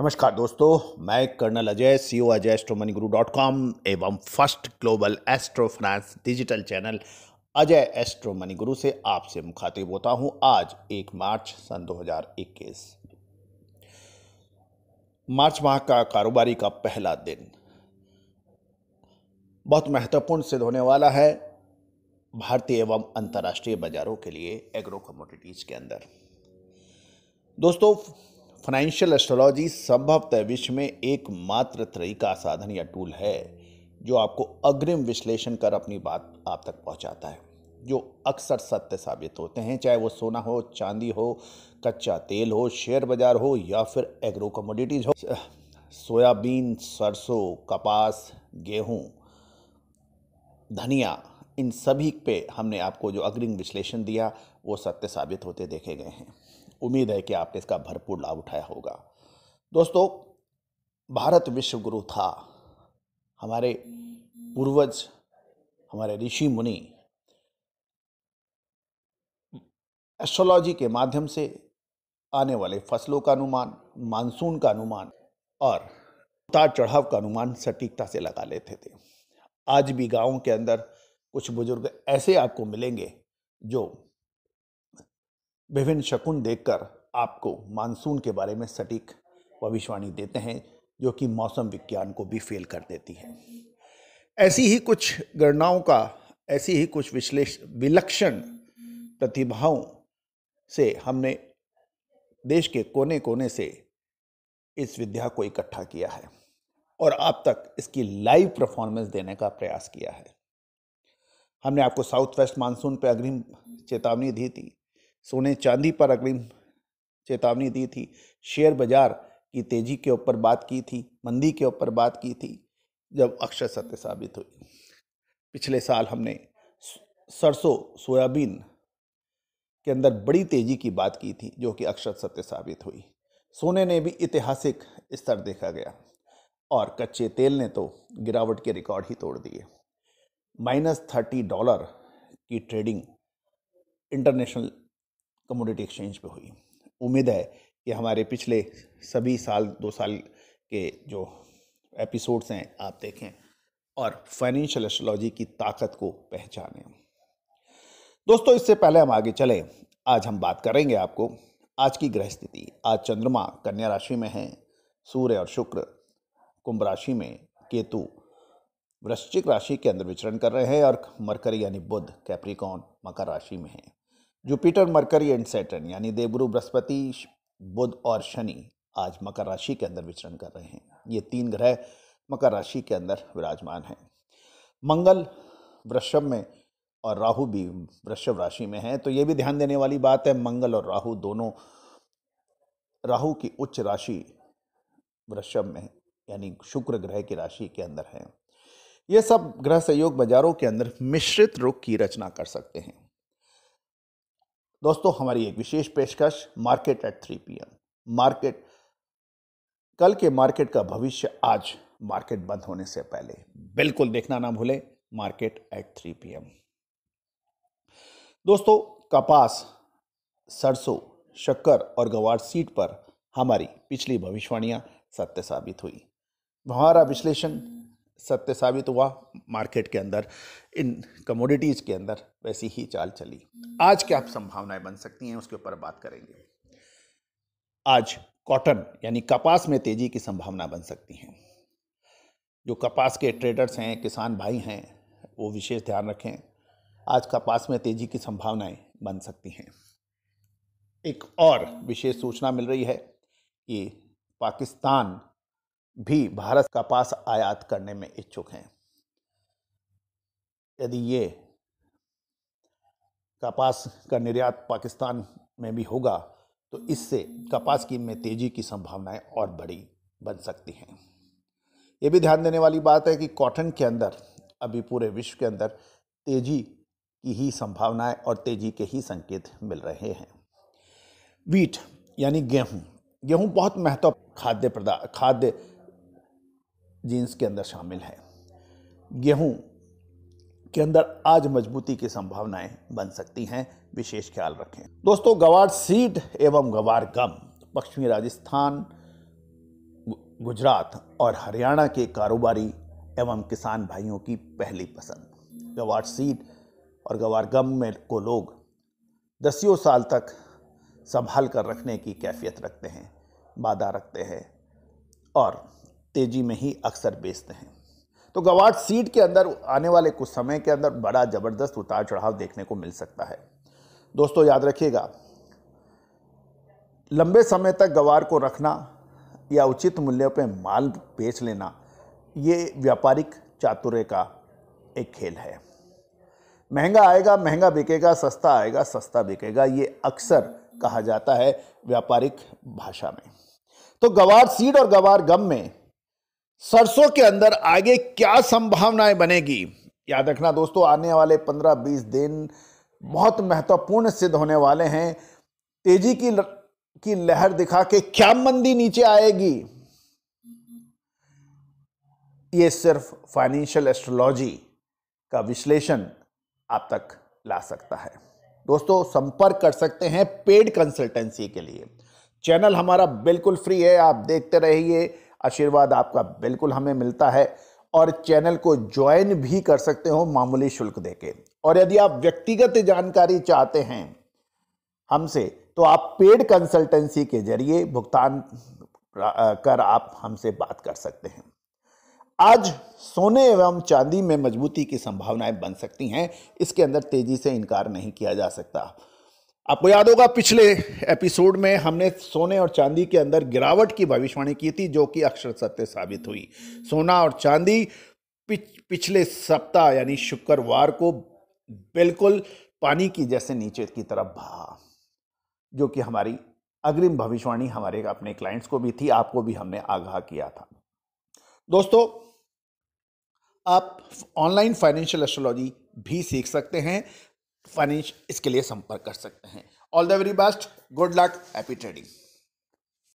नमस्कार दोस्तों मैं colonel Ajay C O Ajay astro money guru dot com एवं first global astro finance digital channel Ajay astro money guru से आपसे मुखातिब होता हूं आज एक मार्च सन 2021 मार्च माह का कारोबारी का पहला दिन बहुत महत्वपूर्ण सिद्ध होने वाला है भारतीय एवं अंतर्राष्ट्रीय बाजारों के लिए एग्रो कमोडिटीज़ के अंदर दोस्तों फाइनेंशियल एस्ट्रोलॉजी संभवतः विश्व में एकमात्र तरीका साधन या टूल है जो आपको अग्रिम विश्लेषण कर अपनी बात आप तक पहुंचाता है जो अक्सर सत्य साबित होते हैं चाहे वो सोना हो चांदी हो कच्चा तेल हो शेयर बाजार हो या फिर एग्रो कमोडिटीज़ हो सोयाबीन सरसों कपास गेहूं धनिया इन सभी पे हमने आपको जो अग्रिम विश्लेषण दिया वो सत्य साबित होते देखे गए हैं उम्मीद है कि आपने इसका भरपूर लाभ उठाया होगा दोस्तों भारत विश्व गुरु था हमारे पूर्वज हमारे ऋषि मुनि एस्ट्रोलॉजी के माध्यम से आने वाले फसलों का अनुमान मानसून का अनुमान और उतार चढ़ाव का अनुमान सटीकता से लगा लेते थे आज भी गाँव के अंदर कुछ बुजुर्ग ऐसे आपको मिलेंगे जो विभिन्न शकुन देखकर आपको मानसून के बारे में सटीक भविष्यवाणी देते हैं जो कि मौसम विज्ञान को भी फेल कर देती है ऐसी ही कुछ गणनाओं का ऐसी ही कुछ विश्लेष विलक्षण प्रतिभाओं से हमने देश के कोने कोने से इस विद्या को इकट्ठा किया है और आप तक इसकी लाइव परफॉर्मेंस देने का प्रयास किया है हमने आपको साउथ वेस्ट मानसून पर अग्रिम चेतावनी दी थी सोने चांदी पर अग्रिम चेतावनी दी थी शेयर बाजार की तेजी के ऊपर बात की थी मंदी के ऊपर बात की थी जब अक्षर सत्य साबित हुई पिछले साल हमने सरसों सोयाबीन के अंदर बड़ी तेजी की बात की थी जो कि अक्षर सत्य साबित हुई सोने ने भी ऐतिहासिक स्तर देखा गया और कच्चे तेल ने तो गिरावट के रिकॉर्ड ही तोड़ दिए माइनस थर्टी डॉलर की ट्रेडिंग इंटरनेशनल कमोडिटी एक्सचेंज पे हुई उम्मीद है कि हमारे पिछले सभी साल दो साल के जो एपिसोड्स हैं आप देखें और फाइनेंशियल एस्ट्रोलॉजी की ताकत को पहचानें दोस्तों इससे पहले हम आगे चलें आज हम बात करेंगे आपको आज की ग्रह स्थिति आज चंद्रमा कन्या राशि में है सूर्य और शुक्र कुंभ राशि में केतु वृश्चिक राशि के अंदर विचरण कर रहे हैं और मरकर यानी बुध कैप्रिकॉन मकर राशि में है जुपिटर मरकरी एंड सैटर्न यानी देवगुरु बृहस्पति बुध और शनि आज मकर राशि के अंदर विचरण कर रहे हैं ये तीन ग्रह मकर राशि के अंदर विराजमान हैं मंगल वृषभ में और राहु भी वृषभ राशि में है तो ये भी ध्यान देने वाली बात है मंगल और राहु दोनों राहु की उच्च राशि वृषभ में यानी शुक्र ग्रह की राशि के अंदर है ये सब ग्रह सहयोग बाजारों के अंदर मिश्रित रुख की रचना कर सकते हैं दोस्तों हमारी एक विशेष पेशकश market at three P market कल के मार्केट का भविष्य आज मार्केट बंद होने से पहले बिल्कुल देखना ना भूलें मार्केट एट थ्री पी दोस्तों कपास सरसों शक्कर और गवार सीट पर हमारी पिछली भविष्यवाणियां सत्य साबित हुई हमारा विश्लेषण सत्य साबित हुआ मार्केट के अंदर इन कमोडिटीज़ के अंदर वैसी ही चाल चली आज क्या संभावनाएं बन सकती हैं उसके ऊपर बात करेंगे आज कॉटन यानी कपास में तेज़ी की संभावना बन सकती हैं जो कपास के ट्रेडर्स हैं किसान भाई हैं वो विशेष ध्यान रखें आज कपास में तेज़ी की संभावनाएं बन सकती हैं एक और विशेष सूचना मिल रही है कि पाकिस्तान भी भारत का पास आयात करने में इच्छुक हैं यदि ये कपास का निर्यात पाकिस्तान में भी होगा तो इससे कपास की में तेजी की संभावनाएं और बड़ी बन सकती हैं ये भी ध्यान देने वाली बात है कि कॉटन के अंदर अभी पूरे विश्व के अंदर तेजी की ही संभावनाएं और तेजी के ही संकेत मिल रहे हैं वीट यानी गेहूं गेहूं बहुत महत्व खाद्य पदार्थ खाद्य जीन्स के अंदर शामिल है गेहूं के अंदर आज मजबूती की संभावनाएं बन सकती हैं विशेष ख्याल रखें दोस्तों गवार सीड एवं गवार गम पश्चिमी राजस्थान गुजरात और हरियाणा के कारोबारी एवं किसान भाइयों की पहली पसंद गवार सीड और गवार गम में को लोग दसियों साल तक संभाल कर रखने की कैफियत रखते हैं बाधा रखते हैं और तेज़ी में ही अक्सर बेचते हैं तो गवाट सीट के अंदर आने वाले कुछ समय के अंदर बड़ा ज़बरदस्त उतार चढ़ाव देखने को मिल सकता है दोस्तों याद रखिएगा लंबे समय तक गवार को रखना या उचित मूल्य पर माल बेच लेना ये व्यापारिक चातुर्य का एक खेल है महंगा आएगा महंगा बिकेगा सस्ता आएगा सस्ता बिकेगा ये अक्सर कहा जाता है व्यापारिक भाषा में तो गवार सीड और गवार गम में सरसों के अंदर आगे क्या संभावनाएं बनेगी याद रखना दोस्तों आने वाले 15-20 दिन बहुत महत्वपूर्ण सिद्ध होने वाले हैं तेजी की ल, की लहर दिखा के क्या मंदी नीचे आएगी ये सिर्फ फाइनेंशियल एस्ट्रोलॉजी का विश्लेषण आप तक ला सकता है दोस्तों संपर्क कर सकते हैं पेड कंसल्टेंसी के लिए चैनल हमारा बिल्कुल फ्री है आप देखते रहिए आशीर्वाद आपका बिल्कुल हमें मिलता है और चैनल को ज्वाइन भी कर सकते हो मामूली शुल्क देके और यदि आप व्यक्तिगत जानकारी चाहते हैं हमसे तो आप पेड कंसल्टेंसी के जरिए भुगतान कर आप हमसे बात कर सकते हैं आज सोने एवं चांदी में मजबूती की संभावनाएं बन सकती हैं इसके अंदर तेजी से इनकार नहीं किया जा सकता आपको याद होगा पिछले एपिसोड में हमने सोने और चांदी के अंदर गिरावट की भविष्यवाणी की थी जो कि अक्षर सत्य साबित हुई सोना और चांदी पिछ, पिछले सप्ताह यानी शुक्रवार को बिल्कुल पानी की जैसे नीचे की तरफ भा जो कि हमारी अग्रिम भविष्यवाणी हमारे अपने क्लाइंट्स को भी थी आपको भी हमने आगाह किया था दोस्तों आप ऑनलाइन फाइनेंशियल एस्ट्रोलॉजी भी सीख सकते हैं फाइनेंश इसके लिए संपर्क कर सकते हैं all the very best good luck happy trading